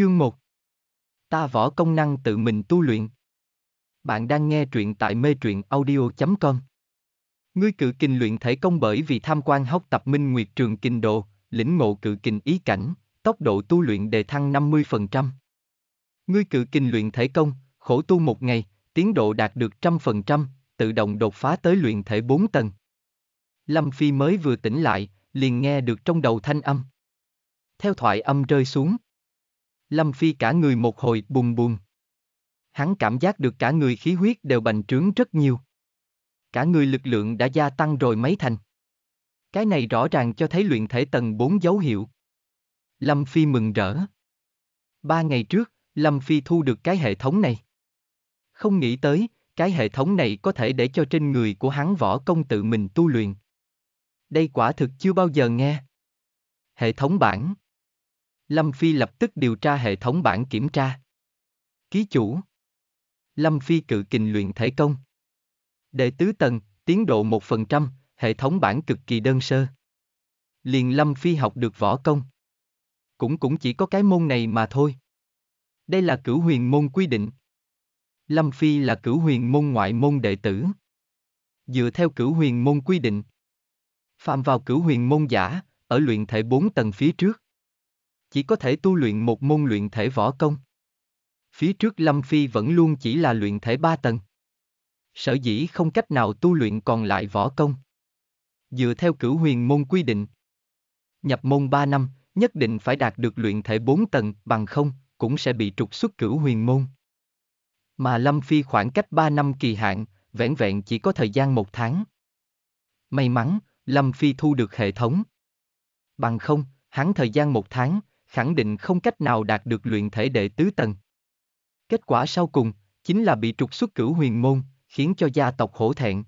Chương 1 Ta võ công năng tự mình tu luyện. Bạn đang nghe truyện tại mê truyện audio.com Ngươi cự kinh luyện thể công bởi vì tham quan hóc tập minh nguyệt trường Kinh độ, lĩnh ngộ cự kinh ý cảnh, tốc độ tu luyện đề thăng 50%. Ngươi cự kinh luyện thể công, khổ tu một ngày, tiến độ đạt được 100%, tự động đột phá tới luyện thể 4 tầng. Lâm Phi mới vừa tỉnh lại, liền nghe được trong đầu thanh âm. Theo thoại âm rơi xuống. Lâm Phi cả người một hồi bùng bùng. Hắn cảm giác được cả người khí huyết đều bành trướng rất nhiều. Cả người lực lượng đã gia tăng rồi mấy thành. Cái này rõ ràng cho thấy luyện thể tầng 4 dấu hiệu. Lâm Phi mừng rỡ. Ba ngày trước, Lâm Phi thu được cái hệ thống này. Không nghĩ tới, cái hệ thống này có thể để cho trên người của hắn võ công tự mình tu luyện. Đây quả thực chưa bao giờ nghe. Hệ thống bản Lâm Phi lập tức điều tra hệ thống bản kiểm tra. Ký chủ. Lâm Phi cự kình luyện thể công. Đệ tứ tầng, tiến độ 1%, hệ thống bản cực kỳ đơn sơ. Liền Lâm Phi học được võ công. Cũng cũng chỉ có cái môn này mà thôi. Đây là cửu huyền môn quy định. Lâm Phi là cửu huyền môn ngoại môn đệ tử. Dựa theo cửu huyền môn quy định. Phạm vào cửu huyền môn giả, ở luyện thể 4 tầng phía trước chỉ có thể tu luyện một môn luyện thể võ công. Phía trước Lâm Phi vẫn luôn chỉ là luyện thể ba tầng. Sở dĩ không cách nào tu luyện còn lại võ công. Dựa theo cửu huyền môn quy định. Nhập môn 3 năm, nhất định phải đạt được luyện thể 4 tầng, bằng không, cũng sẽ bị trục xuất cửu huyền môn. Mà Lâm Phi khoảng cách 3 năm kỳ hạn, vẻn vẹn chỉ có thời gian một tháng. May mắn, Lâm Phi thu được hệ thống. Bằng không, hắn thời gian một tháng, khẳng định không cách nào đạt được luyện thể đệ tứ tầng. Kết quả sau cùng, chính là bị trục xuất cửu huyền môn, khiến cho gia tộc hổ thẹn.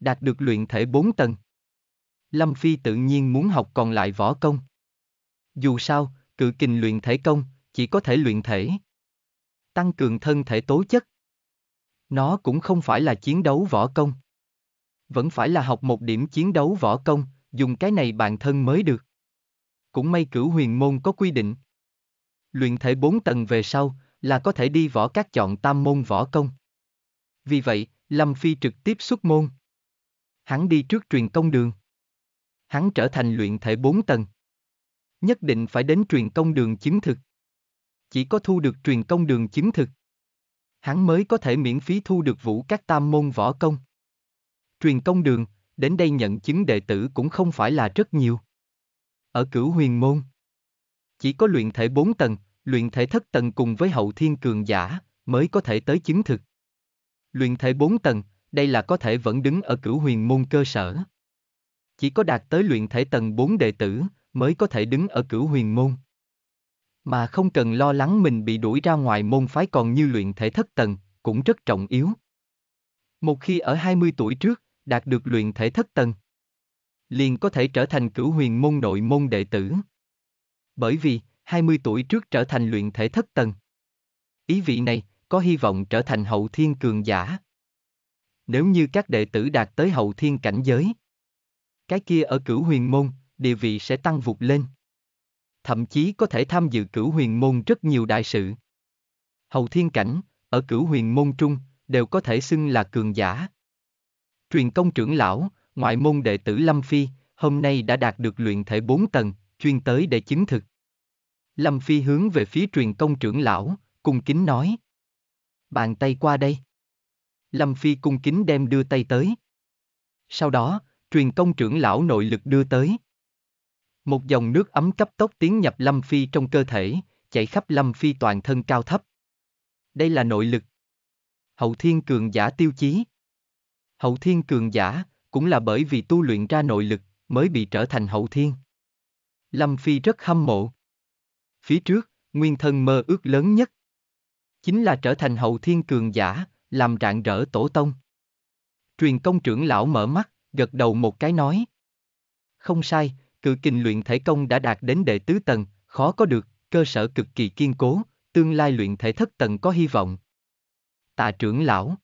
Đạt được luyện thể bốn tầng. Lâm Phi tự nhiên muốn học còn lại võ công. Dù sao, cự kình luyện thể công, chỉ có thể luyện thể. Tăng cường thân thể tố chất. Nó cũng không phải là chiến đấu võ công. Vẫn phải là học một điểm chiến đấu võ công, dùng cái này bản thân mới được cũng may cửu huyền môn có quy định. Luyện thể bốn tầng về sau, là có thể đi võ các chọn tam môn võ công. Vì vậy, Lâm Phi trực tiếp xuất môn. Hắn đi trước truyền công đường. Hắn trở thành luyện thể bốn tầng. Nhất định phải đến truyền công đường chứng thực. Chỉ có thu được truyền công đường chứng thực. Hắn mới có thể miễn phí thu được vũ các tam môn võ công. Truyền công đường, đến đây nhận chứng đệ tử cũng không phải là rất nhiều ở cửu huyền môn. Chỉ có luyện thể bốn tầng, luyện thể thất tầng cùng với hậu thiên cường giả, mới có thể tới chứng thực. Luyện thể bốn tầng, đây là có thể vẫn đứng ở cửu huyền môn cơ sở. Chỉ có đạt tới luyện thể tầng bốn đệ tử, mới có thể đứng ở cửu huyền môn. Mà không cần lo lắng mình bị đuổi ra ngoài môn phái còn như luyện thể thất tầng, cũng rất trọng yếu. Một khi ở 20 tuổi trước, đạt được luyện thể thất tầng, liền có thể trở thành cửu huyền môn nội môn đệ tử. Bởi vì, 20 tuổi trước trở thành luyện thể thất tầng. Ý vị này, có hy vọng trở thành hậu thiên cường giả. Nếu như các đệ tử đạt tới hậu thiên cảnh giới, cái kia ở cửu huyền môn, địa vị sẽ tăng vụt lên. Thậm chí có thể tham dự cửu huyền môn rất nhiều đại sự. Hậu thiên cảnh, ở cửu huyền môn trung, đều có thể xưng là cường giả. Truyền công trưởng lão, ngoại môn đệ tử Lâm Phi, hôm nay đã đạt được luyện thể 4 tầng, chuyên tới để chứng thực. Lâm Phi hướng về phía truyền công trưởng lão, cung kính nói. Bàn tay qua đây. Lâm Phi cung kính đem đưa tay tới. Sau đó, truyền công trưởng lão nội lực đưa tới. Một dòng nước ấm cấp tốc tiến nhập Lâm Phi trong cơ thể, chạy khắp Lâm Phi toàn thân cao thấp. Đây là nội lực. Hậu thiên cường giả tiêu chí. Hậu thiên cường giả, cũng là bởi vì tu luyện ra nội lực, mới bị trở thành hậu thiên. Lâm Phi rất hâm mộ. Phía trước, nguyên thân mơ ước lớn nhất. Chính là trở thành hậu thiên cường giả, làm rạng rỡ tổ tông. Truyền công trưởng lão mở mắt, gật đầu một cái nói. Không sai, cự kinh luyện thể công đã đạt đến đệ tứ tầng, khó có được, cơ sở cực kỳ kiên cố, tương lai luyện thể thất tầng có hy vọng. Tạ trưởng lão.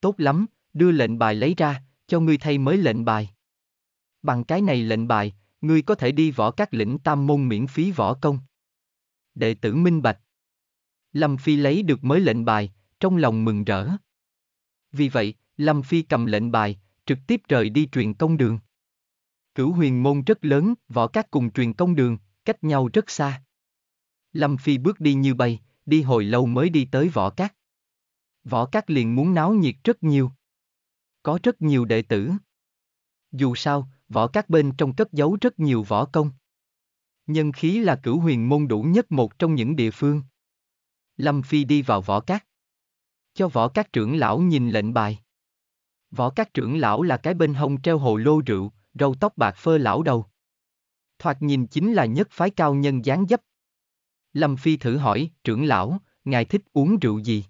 Tốt lắm, đưa lệnh bài lấy ra, cho ngươi thay mới lệnh bài. Bằng cái này lệnh bài, ngươi có thể đi võ các lĩnh tam môn miễn phí võ công. Đệ tử minh bạch. Lâm Phi lấy được mới lệnh bài, trong lòng mừng rỡ. Vì vậy, Lâm Phi cầm lệnh bài, trực tiếp rời đi truyền công đường. Cửu huyền môn rất lớn, võ các cùng truyền công đường, cách nhau rất xa. Lâm Phi bước đi như bay, đi hồi lâu mới đi tới võ các. Võ các liền muốn náo nhiệt rất nhiều có rất nhiều đệ tử. Dù sao, võ các bên trong cất giấu rất nhiều võ công. Nhân khí là cửu huyền môn đủ nhất một trong những địa phương. Lâm Phi đi vào võ các. Cho võ các trưởng lão nhìn lệnh bài. Võ các trưởng lão là cái bên hông treo hồ lô rượu, râu tóc bạc phơ lão đầu. Thoạt nhìn chính là nhất phái cao nhân dáng dấp. Lâm Phi thử hỏi, trưởng lão, ngài thích uống rượu gì?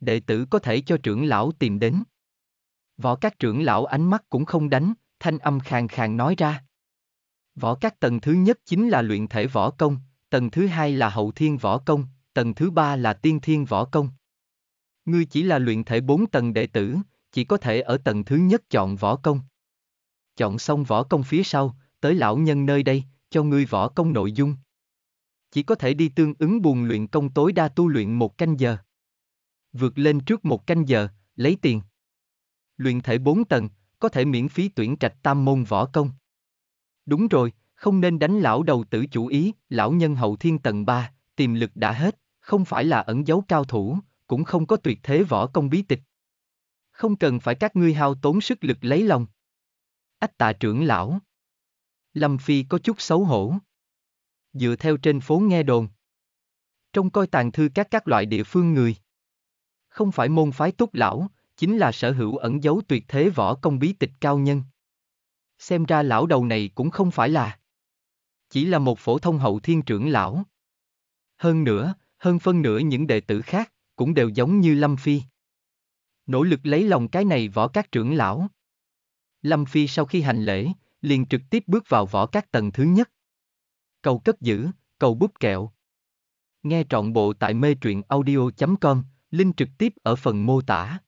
Đệ tử có thể cho trưởng lão tìm đến. Võ các trưởng lão ánh mắt cũng không đánh, thanh âm khàn khàn nói ra. Võ các tầng thứ nhất chính là luyện thể võ công, tầng thứ hai là hậu thiên võ công, tầng thứ ba là tiên thiên võ công. Ngươi chỉ là luyện thể bốn tầng đệ tử, chỉ có thể ở tầng thứ nhất chọn võ công. Chọn xong võ công phía sau, tới lão nhân nơi đây, cho ngươi võ công nội dung. Chỉ có thể đi tương ứng buồn luyện công tối đa tu luyện một canh giờ. Vượt lên trước một canh giờ, lấy tiền luyện thể 4 tầng, có thể miễn phí tuyển trạch tam môn võ công. Đúng rồi, không nên đánh lão đầu tử chủ ý, lão nhân hậu thiên tầng 3, tiềm lực đã hết, không phải là ẩn giấu cao thủ, cũng không có tuyệt thế võ công bí tịch. Không cần phải các ngươi hao tốn sức lực lấy lòng. Ách tạ trưởng lão. Lâm Phi có chút xấu hổ. Dựa theo trên phố nghe đồn. Trong coi tàn thư các các loại địa phương người. Không phải môn phái túc lão, chính là sở hữu ẩn dấu tuyệt thế võ công bí tịch cao nhân. Xem ra lão đầu này cũng không phải là chỉ là một phổ thông hậu thiên trưởng lão. Hơn nữa, hơn phân nửa những đệ tử khác cũng đều giống như Lâm Phi. Nỗ lực lấy lòng cái này võ các trưởng lão. Lâm Phi sau khi hành lễ, liền trực tiếp bước vào võ các tầng thứ nhất. Cầu cất giữ, cầu bút kẹo. Nghe trọn bộ tại mê truyện audio.com, link trực tiếp ở phần mô tả.